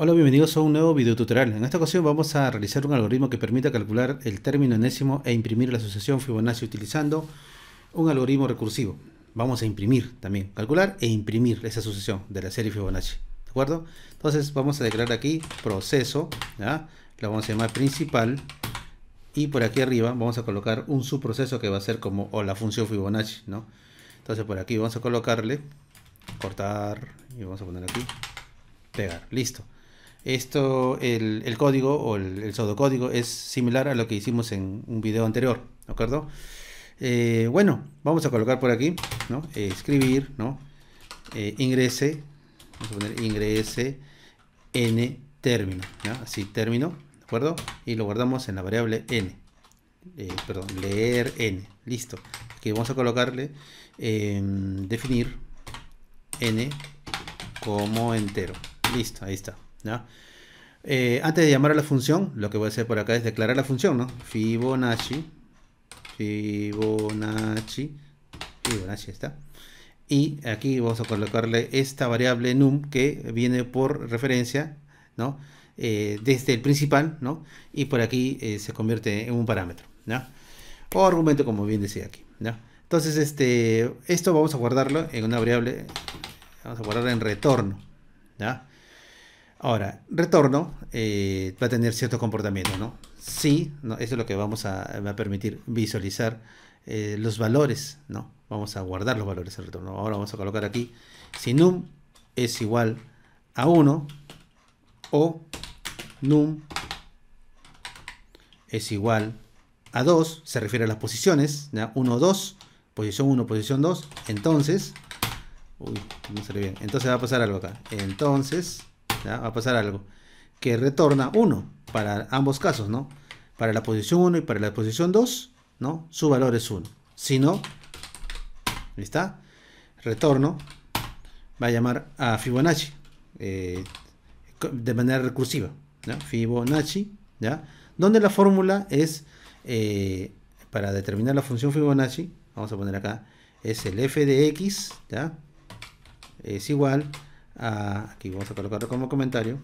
Hola, bienvenidos a un nuevo video tutorial. En esta ocasión vamos a realizar un algoritmo que permita calcular el término enésimo e imprimir la sucesión Fibonacci utilizando un algoritmo recursivo. Vamos a imprimir también, calcular e imprimir esa sucesión de la serie Fibonacci. ¿De acuerdo? Entonces vamos a declarar aquí proceso, ¿ya? la vamos a llamar principal y por aquí arriba vamos a colocar un subproceso que va a ser como la función Fibonacci. ¿no? Entonces por aquí vamos a colocarle cortar y vamos a poner aquí pegar. Listo. Esto, el, código o el, el, pseudocódigo es similar a lo que hicimos en un video anterior, ¿de acuerdo? Eh, bueno, vamos a colocar por aquí, ¿no? Eh, escribir, ¿no? Eh, ingrese, vamos a poner ingrese n término, ¿ya? Así, término, ¿de acuerdo? Y lo guardamos en la variable n, perdón, leer n, listo. Aquí vamos a colocarle em, definir n como entero, listo, ahí está. Eh, antes de llamar a la función, lo que voy a hacer por acá es declarar la función, ¿no? Fibonacci, Fibonacci, Fibonacci está. Y aquí vamos a colocarle esta variable num que viene por referencia, ¿no? Eh, desde el principal, ¿no? Y por aquí eh, se convierte en un parámetro, O argumento, como bien decía aquí, Entonces, este, esto vamos a guardarlo en una variable, vamos a guardarlo en retorno, ¿no? Ahora, retorno eh, va a tener cierto comportamiento, ¿no? Sí, eso es lo que vamos a, va a permitir visualizar eh, los valores, ¿no? Vamos a guardar los valores del retorno. Ahora vamos a colocar aquí, si num es igual a 1 o num es igual a 2, se refiere a las posiciones, ¿ya? 1, 2, posición 1, posición 2, entonces, uy, no sale bien, entonces va a pasar algo acá, entonces, va a pasar algo, que retorna 1 para ambos casos, ¿no? Para la posición 1 y para la posición 2, ¿no? Su valor es 1. Si no, ¿está? Retorno va a llamar a Fibonacci eh, de manera recursiva, Fibonacci, ¿ya? Donde la fórmula es, eh, para determinar la función Fibonacci, vamos a poner acá, es el f de x, Es igual aquí vamos a colocarlo como comentario,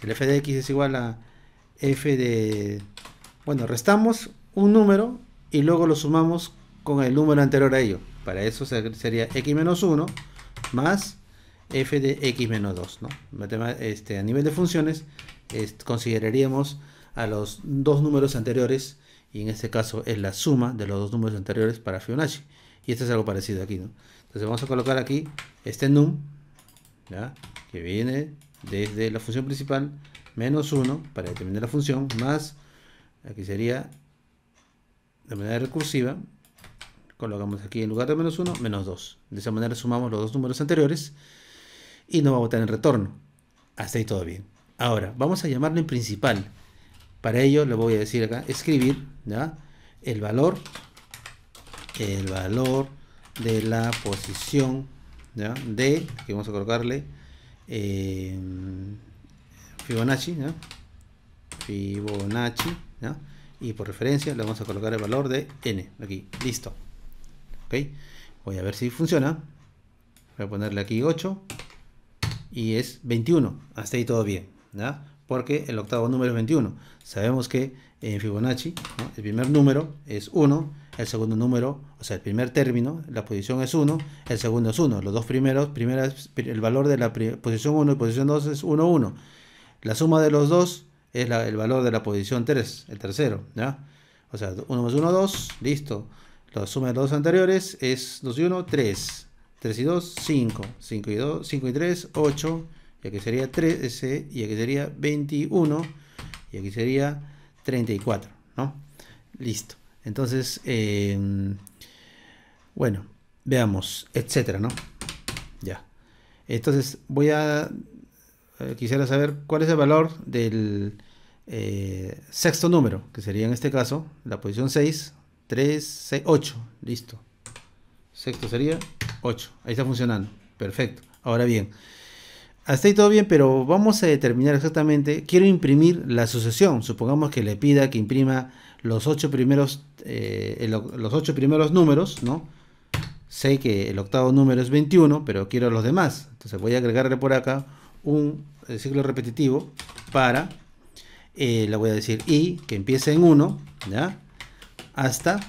el f de x es igual a f de, bueno, restamos un número y luego lo sumamos con el número anterior a ello. Para eso sería x menos 1 más f de x menos 2. Este, a nivel de funciones consideraríamos a los dos números anteriores y en este caso es la suma de los dos números anteriores para Fibonacci. Y esto es algo parecido aquí. Entonces vamos a colocar aquí este num que viene desde la función principal, menos 1 para determinar la función, más, aquí sería de manera recursiva, colocamos aquí en lugar de menos 1, menos 2. De esa manera sumamos los dos números anteriores y nos va a botar en retorno. Hasta ahí todo bien. Ahora, vamos a llamarlo en principal. Para ello le voy a decir acá, escribir el valor, el valor de la posición ¿ya? de, que vamos a colocarle eh, Fibonacci, Fibonacci, y por referencia le vamos a colocar el valor de n, aquí, listo. Voy a ver si funciona. Voy a ponerle aquí 8 y es 21, hasta ahí todo bien, porque el octavo número es 21. Sabemos que en Fibonacci el primer número es 1 el segundo número, o sea, el primer término, la posición es 1, el segundo es 1. Los dos primeros, primera, el valor de la posición 1 y posición 2 es 1, 1. La suma de los dos es el valor de la posición 3, el tercero, ¿ya? O sea, 1 más 1, 2, listo. La suma de los dos anteriores es 2 y 1, 3. 3 y 2, 5. 5 y 2, 5 y 3, 8. Y aquí sería 13, y aquí sería 21, y aquí sería 34, ¿no? Listo. Entonces, em, bueno, veamos, etcétera, ¿no? Ya. Entonces, voy a. quisiera saber cuál es el valor del eh, sexto número, que sería en este caso la posición 6, 3, 6, 8. Listo. Sexto sería 8. Ahí está funcionando. Perfecto. Ahora bien, hasta ahí todo bien, pero vamos a determinar exactamente. Quiero imprimir la sucesión. Supongamos que le pida que imprima los ocho primeros, eh, los ocho primeros números, ¿no? Sé que el octavo número es 21, pero quiero los demás. Entonces voy a agregarle por acá un eh, ciclo repetitivo para, eh, le voy a decir y que empiece en 1, ¿ya? Hasta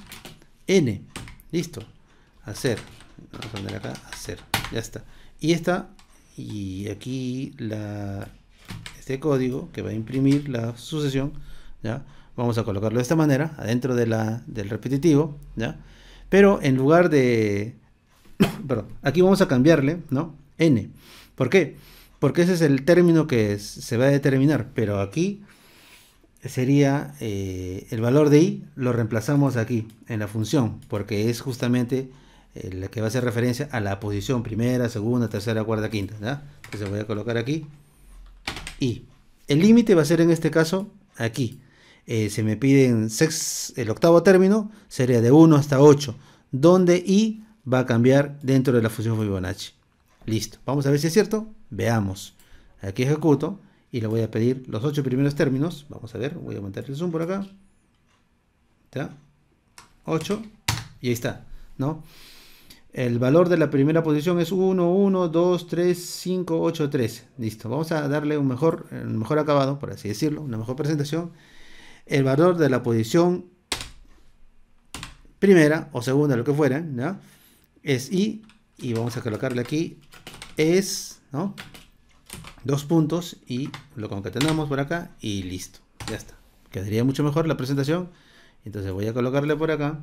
n. Listo. Hacer. Vamos a poner acá, hacer. Ya está. Y esta, y aquí la, este código que va a imprimir la sucesión, ¿ya? Vamos a colocarlo de esta manera, adentro de la, del repetitivo, ¿ya? Pero en lugar de... perdón, aquí vamos a cambiarle, ¿no? N. ¿Por qué? Porque ese es el término que se va a determinar, pero aquí sería eh, el valor de i, lo reemplazamos aquí en la función, porque es justamente eh, la que va a hacer referencia a la posición primera, segunda, tercera, cuarta, quinta. ¿ya? Entonces voy a colocar aquí i. El límite va a ser en este caso aquí. Eh, se me piden sex, el octavo término, sería de 1 hasta 8, donde i va a cambiar dentro de la función Fibonacci. Listo, vamos a ver si es cierto, veamos. Aquí ejecuto y le voy a pedir los 8 primeros términos, vamos a ver, voy a aumentar el zoom por acá. ¿Ya? 8 y ahí está, ¿no? El valor de la primera posición es 1, 1, 2, 3, 5, 8, 3. Listo, vamos a darle un mejor, un mejor acabado, por así decirlo, una mejor presentación el valor de la posición primera o segunda, lo que fuera, Es I, y vamos a colocarle aquí, es, Dos puntos y lo que tenemos por acá y listo, ya está. Quedaría mucho mejor la presentación. Entonces voy a colocarle por acá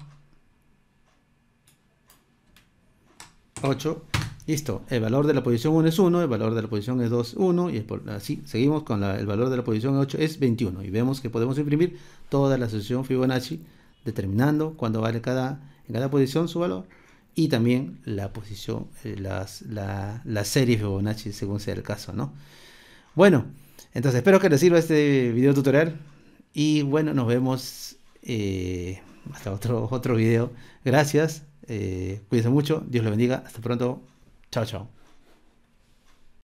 8 Listo, el valor de la posición 1 es 1, el valor de la posición es 2, 1, y así seguimos con el valor de la posición 8 es 21. Y vemos que podemos imprimir toda la asociación Fibonacci, determinando cuándo vale cada, en cada posición su valor, y también la posición, eh, las, la, serie Fibonacci, según sea el caso, ¿no? Bueno, entonces espero que les sirva este video tutorial, y bueno, nos vemos eh, hasta otro, otro video. Gracias, eh, cuídense mucho, Dios los bendiga, hasta pronto. Chao, chao.